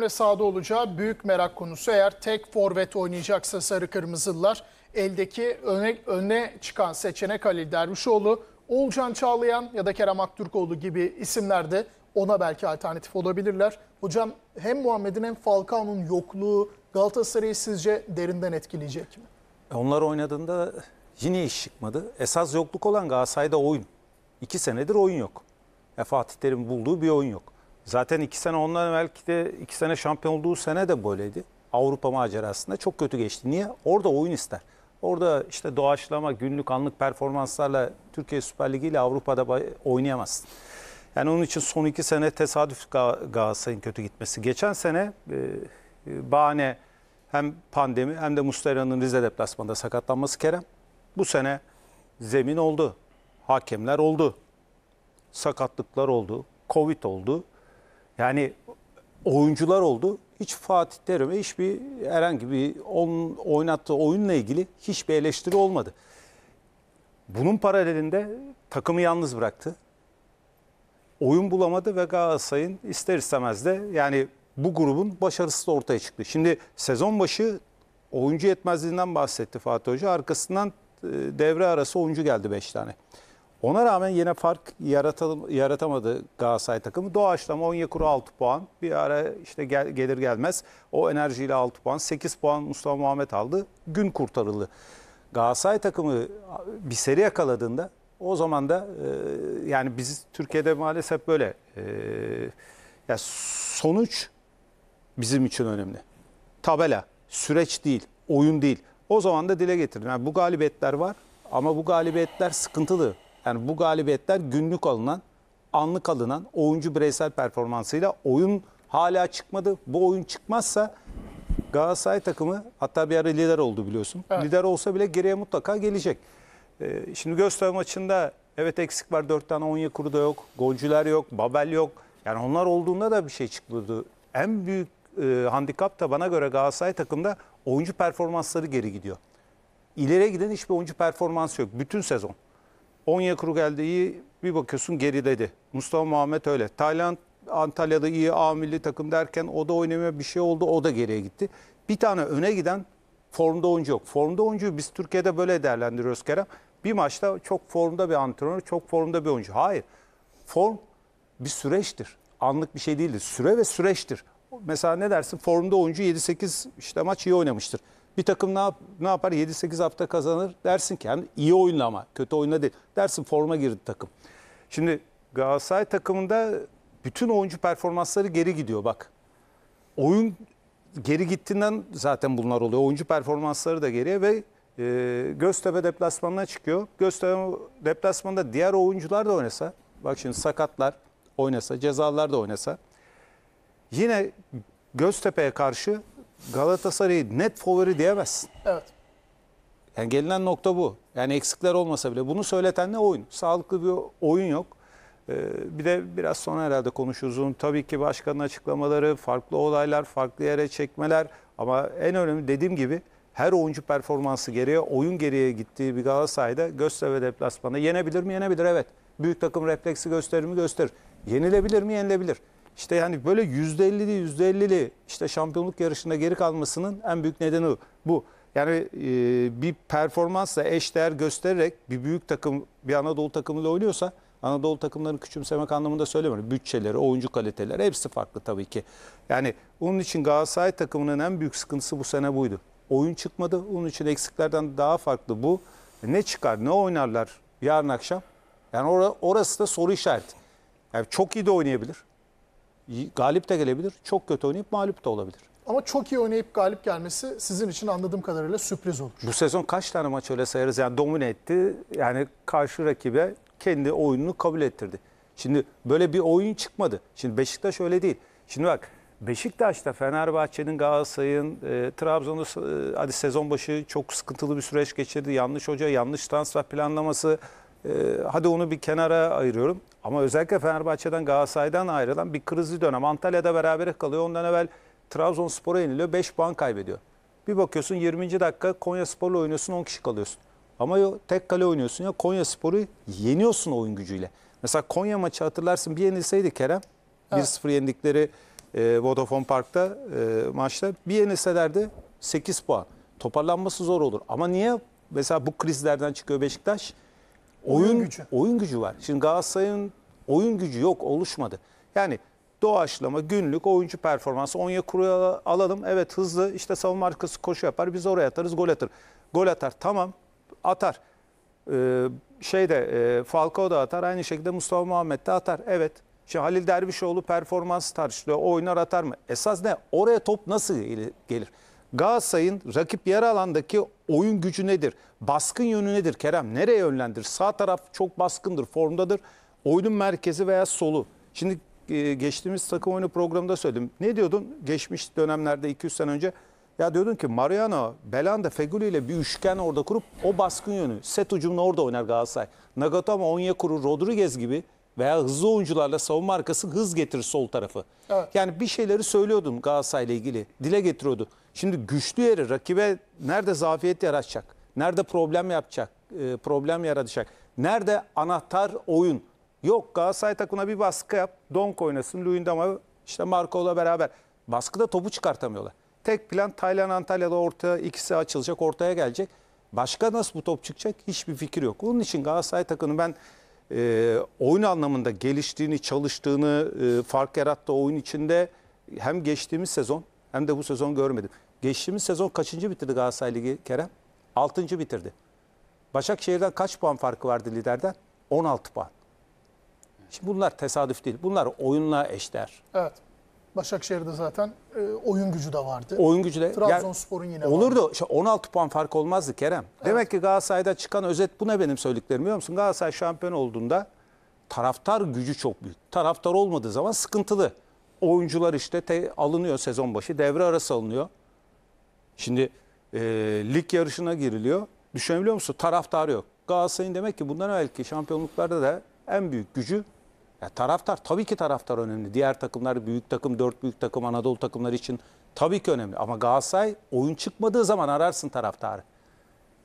ve sahada olacağı büyük merak konusu. Eğer tek forvet oynayacaksa sarı kırmızılılar eldeki öne, öne çıkan seçenek Halil Dervişoğlu, Olcan Çağlayan ya da Kerem Aktürkoğlu gibi isimler de ona belki alternatif olabilirler. Hocam hem Muhammed'in hem Falcao'nun yokluğu Galatasaray'ı sizce derinden etkileyecek mi? Onlar oynadığında yine iş çıkmadı. Esas yokluk olan Galatasaray'da oyun. İki senedir oyun yok. Ya Fatih Terim bulduğu bir oyun yok. Zaten iki sene ondan belki de iki sene şampiyon olduğu sene de böyleydi. Avrupa macerasında çok kötü geçti. Niye? Orada oyun ister. Orada işte doğaçlama, günlük, anlık performanslarla Türkiye Süper Ligi ile Avrupa'da oynayamazsın. Yani onun için son iki sene tesadüf Galatasaray'ın kötü gitmesi. Geçen sene e, e bahane hem pandemi hem de Mustera'nın Rize deplasmanında sakatlanması Kerem. Bu sene zemin oldu. Hakemler oldu. Sakatlıklar oldu. Covid oldu. Yani oyuncular oldu. Hiç Fatih Terim'e hiçbir herhangi bir on, oynattığı oyunla ilgili hiçbir eleştiri olmadı. Bunun paralelinde takımı yalnız bıraktı. Oyun bulamadı ve Galatasaray'ın ister istemez de yani bu grubun başarısı da ortaya çıktı. Şimdi sezon başı oyuncu yetmezliğinden bahsetti Fatih Hoca. Arkasından e, devre arası oyuncu geldi 5 tane. Ona rağmen yine fark yaratalım, yaratamadı Galatasaray takımı. Doğaçlama Onyekuru 6 puan. Bir ara işte gel, gelir gelmez o enerjiyle 6 puan. 8 puan Mustafa Muhammed aldı. Gün kurtarıldı. Galatasaray takımı bir seri yakaladığında o zaman da e, yani biz Türkiye'de maalesef böyle e, ya sonuç bizim için önemli. Tabela, süreç değil, oyun değil. O zaman da dile getirdim. Yani bu galibiyetler var ama bu galibiyetler sıkıntılı. Yani bu galibiyetler günlük alınan, anlık alınan oyuncu bireysel performansıyla oyun hala çıkmadı. Bu oyun çıkmazsa Galatasaray takımı hatta bir ara lider oldu biliyorsun. Evet. Lider olsa bile geriye mutlaka gelecek. Ee, şimdi Göztepe maçında evet eksik var. Dört tane kuru da yok. Golcüler yok. Babel yok. Yani onlar olduğunda da bir şey çıkmadı. En büyük e, handikap da bana göre Galatasaray takımda oyuncu performansları geri gidiyor. İleriye giden hiçbir oyuncu performansı yok. Bütün sezon. Onya Krugel'deyi bir bakıyorsun geriledi. Mustafa Muhammed öyle. Tayland Antalya'da iyi A milli takım derken o da oynamaya bir şey oldu o da geriye gitti. Bir tane öne giden formda oyuncu yok. Formda oyuncuyu biz Türkiye'de böyle değerlendiriyoruz Kerem. Bir maçta çok formda bir antrenör, çok formda bir oyuncu. Hayır. Form bir süreçtir. Anlık bir şey değildir. Süre ve süreçtir. Mesela ne dersin? Formda oyuncu 7-8 işte maç iyi oynamıştır. Bir takım ne, yap, ne yapar? 7-8 hafta kazanır. Dersin ki yani iyi oyunla ama kötü oyunla değil. Dersin forma girdi takım. Şimdi Galatasaray takımında bütün oyuncu performansları geri gidiyor bak. Oyun geri gittiğinden zaten bunlar oluyor. Oyuncu performansları da geriye ve e, Göztepe deplasmanına çıkıyor. Göztepe deplasmanında diğer oyuncular da oynasa, bak şimdi sakatlar oynasa, cezalar da oynasa, yine Göztepe'ye karşı Galatasaray'ı net favori diyemezsin. Evet. Yani gelinen nokta bu. Yani eksikler olmasa bile bunu söyleten ne oyun? Sağlıklı bir oyun yok. Ee, bir de biraz sonra herhalde konuşuruz. tabii ki başkanın açıklamaları, farklı olaylar, farklı yere çekmeler. Ama en önemli dediğim gibi her oyuncu performansı geriye, oyun geriye gittiği bir Galatasaray'da Göztepe deplasmanda yenebilir mi? Yenebilir evet. Büyük takım refleksi gösterir mi? Gösterir. Yenilebilir mi? Yenilebilir. İşte yani böyle %50'li %50'li işte şampiyonluk yarışında geri kalmasının en büyük nedeni bu. Yani e, bir performansla eşdeğer göstererek bir büyük takım bir Anadolu takımıyla oynuyorsa Anadolu takımlarını küçümsemek anlamında söylemiyorum. Bütçeleri, oyuncu kaliteleri hepsi farklı tabii ki. Yani onun için Galatasaray takımının en büyük sıkıntısı bu sene buydu. Oyun çıkmadı. Onun için eksiklerden daha farklı bu. Ne çıkar, ne oynarlar yarın akşam? Yani or orası da soru işareti. Yani çok iyi de oynayabilir galip de gelebilir. Çok kötü oynayıp mağlup da olabilir. Ama çok iyi oynayıp galip gelmesi sizin için anladığım kadarıyla sürpriz olur. Bu sezon kaç tane maç öyle sayarız? Yani domine etti. Yani karşı rakibe kendi oyununu kabul ettirdi. Şimdi böyle bir oyun çıkmadı. Şimdi Beşiktaş öyle değil. Şimdi bak Beşiktaş'ta Fenerbahçe'nin, Galatasaray'ın, e, Trabzon'da e, hadi sezon başı çok sıkıntılı bir süreç geçirdi. Yanlış hoca, yanlış transfer planlaması, ee, hadi onu bir kenara ayırıyorum. Ama özellikle Fenerbahçe'den Galatasaray'dan ayrılan bir krizli dönem. Antalya'da beraber kalıyor. Ondan evvel Trabzonspor'a yeniliyor. 5 puan kaybediyor. Bir bakıyorsun 20. dakika Konya Spor'la oynuyorsun 10 kişi kalıyorsun. Ama yo, tek kale oynuyorsun ya Konya Spor'u yeniyorsun oyun gücüyle. Mesela Konya maçı hatırlarsın bir yenilseydi Kerem. Evet. 1-0 yendikleri e, Vodafone Park'ta e, maçta bir yenilselerdi 8 puan. Toparlanması zor olur. Ama niye mesela bu krizlerden çıkıyor Beşiktaş? Oyun, oyun gücü. Oyun gücü var. Şimdi Galatasaray'ın oyun gücü yok oluşmadı. Yani doğaçlama, günlük oyuncu performansı Onya Kuru'ya alalım. Evet hızlı işte savunma arkası koşu yapar. Biz oraya atarız gol atar. Gol atar tamam atar. Ee, şey e, Falcao da atar. Aynı şekilde Mustafa Muhammed de atar. Evet. Şimdi Halil Dervişoğlu performans tartışılıyor. O oynar atar mı? Esas ne? Oraya top nasıl gelir? Galatasaray'ın rakip yer alandaki oyun gücü nedir? Baskın yönü nedir? Kerem nereye yönlendir? Sağ taraf çok baskındır, formdadır. Oyunun merkezi veya solu. Şimdi e, geçtiğimiz takım oyunu programında söyledim. Ne diyordun? Geçmiş dönemlerde 200 sene önce ya diyordun ki Mariano, Belanda, Feguli ile bir üçgen orada kurup o baskın yönü. Set ucumunu orada oynar Galatasaray. Nagatomo, Onyekuru, Rodriguez gibi veya hızlı oyuncularla savunma arkası hız getirir sol tarafı. Evet. Yani bir şeyleri söylüyordun Galatasaray'la ilgili. Dile getiriyordu. Şimdi güçlü yeri rakibe nerede zafiyet yaratacak? Nerede problem yapacak? E, problem yaratacak? Nerede anahtar oyun? Yok Galatasaray takımına bir baskı yap. Donk oynasın. Luyendama işte Marco'la beraber. Baskıda topu çıkartamıyorlar. Tek plan Taylan Antalya'da orta ikisi açılacak ortaya gelecek. Başka nasıl bu top çıkacak hiçbir fikir yok. Onun için Galatasaray takımını ben e, oyun anlamında geliştiğini, çalıştığını, e, fark yarattığı oyun içinde hem geçtiğimiz sezon hem de bu sezon görmedim. Geçtiğimiz sezon kaçıncı bitirdi Galatasaray Ligi Kerem? Altıncı bitirdi. Başakşehir'den kaç puan farkı vardı liderden? 16 puan. Şimdi bunlar tesadüf değil. Bunlar oyunla eşler. Evet. Başakşehir'de zaten e, oyun gücü de vardı. Oyun gücü de. Trabzonspor'un yine Olurdu. Vardı. İşte 16 puan fark olmazdı Kerem. Evet. Demek ki Galatasaray'da çıkan özet bu ne benim söylediklerim biliyor musun? Galatasaray şampiyon olduğunda taraftar gücü çok büyük. Taraftar olmadığı zaman sıkıntılı. Oyuncular işte te, alınıyor sezon başı. Devre arası alınıyor. Şimdi e, lig yarışına giriliyor. Düşünebiliyor musun? Taraftar yok. Galatasaray'ın demek ki bundan evvelki şampiyonluklarda da en büyük gücü ya taraftar tabii ki taraftar önemli. Diğer takımlar büyük takım, dört büyük takım Anadolu takımları için tabii ki önemli. Ama Galatasaray oyun çıkmadığı zaman ararsın taraftarı.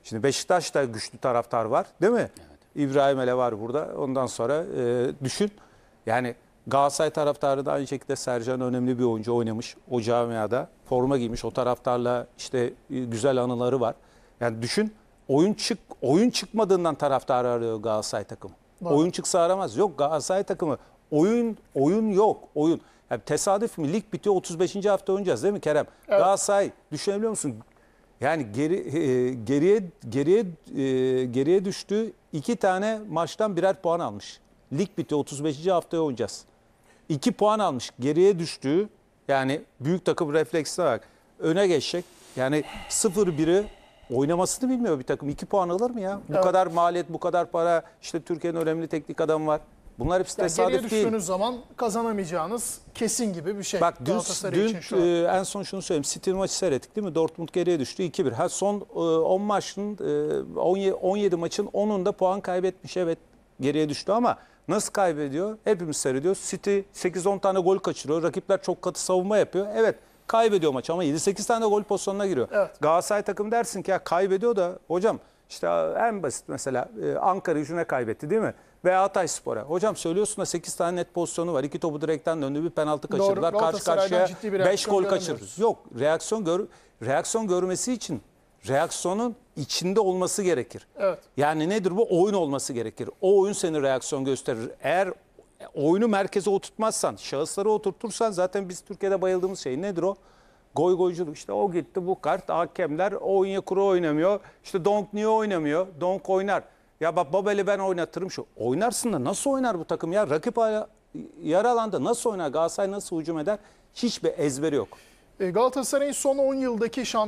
Şimdi Beşiktaş'ta güçlü taraftar var değil mi? Evet. İbrahim Ele var burada. Ondan sonra e, düşün. Yani Galatasaray taraftarı da aynı şekilde Sercan önemli bir oyuncu oynamış. O camiada forma giymiş. O taraftarla işte e, güzel anıları var. Yani düşün oyun çık oyun çıkmadığından taraftarı arıyor Galatasaray takımı bu. Oyun çıksa aramaz. Yok Galatasaray takımı oyun oyun yok. Oyun. Yani tesadüf mi? Lig bitiyor 35. hafta oynayacağız değil mi Kerem? Evet. Galatasaray düşünebiliyor musun? Yani geri e, geriye geriye e, geriye düştü. İki tane maçtan birer puan almış. Lig bitiyor 35. haftaya oynayacağız. İki puan almış. Geriye düştüğü yani büyük takım refleksine bak. Öne geçecek. Yani 0-1'i oynamasını bilmiyor bir takım. 2 puan alır mı ya? Bu Evet. kadar maliyet, bu kadar para. işte Türkiye'nin önemli teknik adamı var. Bunlar hepsi Yani geriye tesadüf değil. düştüğünüz zaman kazanamayacağınız kesin gibi bir şey. Bak dün, dün e, en son şunu söyleyeyim. City maçı seyrettik değil mi? Dortmund geriye düştü 2-1. Ha son e, maçın e, 17, 17 maçın 10'unda puan kaybetmiş evet. Geriye düştü ama nasıl kaybediyor? Hepimiz seyrediyoruz. City 8-10 tane gol kaçırıyor. Rakipler çok katı savunma yapıyor. Evet kaybediyor maç ama 7-8 tane gol pozisyonuna giriyor. Evet. Galatasaray takım dersin ki ya kaybediyor da hocam işte en basit mesela e, Ankara gücüne kaybetti değil mi? Veya Hatay Spor'a. Hocam söylüyorsun da 8 tane net pozisyonu var. 2 topu direkten döndü bir penaltı kaçırdılar. Karşı karşıya 5 gol kaçırırız. Yok reaksiyon gör reaksiyon görmesi için reaksiyonun içinde olması gerekir. Evet. Yani nedir bu? Oyun olması gerekir. O oyun seni reaksiyon gösterir. Eğer e, oyunu merkeze oturtmazsan, şahısları oturtursan zaten biz Türkiye'de bayıldığımız şey nedir o? Goy goyculuk işte o gitti bu kart hakemler o kuru oynamıyor. İşte Donk niye oynamıyor? Donk oynar. Ya bak Babel'i ben oynatırım şu. Oynarsın da nasıl oynar bu takım ya? Rakip yarı alanda nasıl oynar? Galatasaray nasıl hücum eder? Hiçbir ezberi yok. E, Galatasaray'ın son 10 yıldaki şampiyon